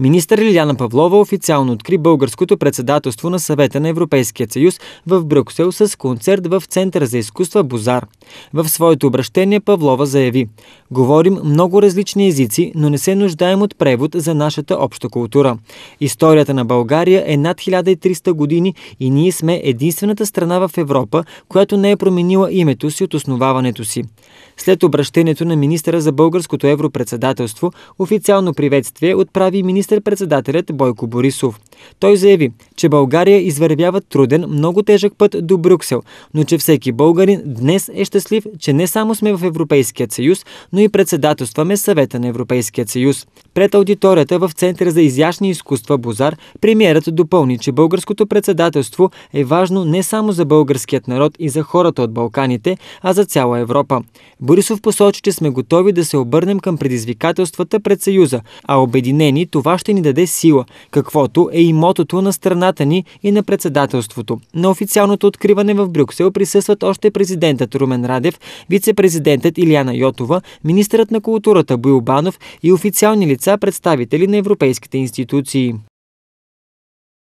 Министър Лиляна Павлова официално откри българското председателство на съвета на Европейския съюз в Брюксел с концерт в Центъра за изкуства Бозар. В своето обращение Павлова заяви «Говорим много различни езици, но не се нуждаем от превод за нашата обща култура. Историята на България е над 1300 години и ние сме единствената страна в Европа, която не е променила името си от основаването си». След обращението на министъра за българското европредседателство, официално приветствие отправи министър министр-председателят Бойко Борисов. Той заяви, че България извървява труден, много тежък път до Брюксел, но че всеки българин днес е щастлив, че не само сме в Европейският съюз, но и председателстваме съвета на Европейският съюз. Пред аудиторията в Центъра за изящни изкуства Бозар, премиерът допълни, че българското председателство е важно не само за българският народ и за хората от Балканите, а за цяла Европа. Борисов посочи, че сме готови да се обърнем към предизвикателствата пред Съюза, а обединени това ще ни даде сила, каквото е и мотото на страната ни и на председателството. На официалното откриване в Брюксел присъстват още президентът Румен Радев, вице-президентът Илияна Йотова, министърът на културата Боил Банов и официални лица лица представители на европейските институции.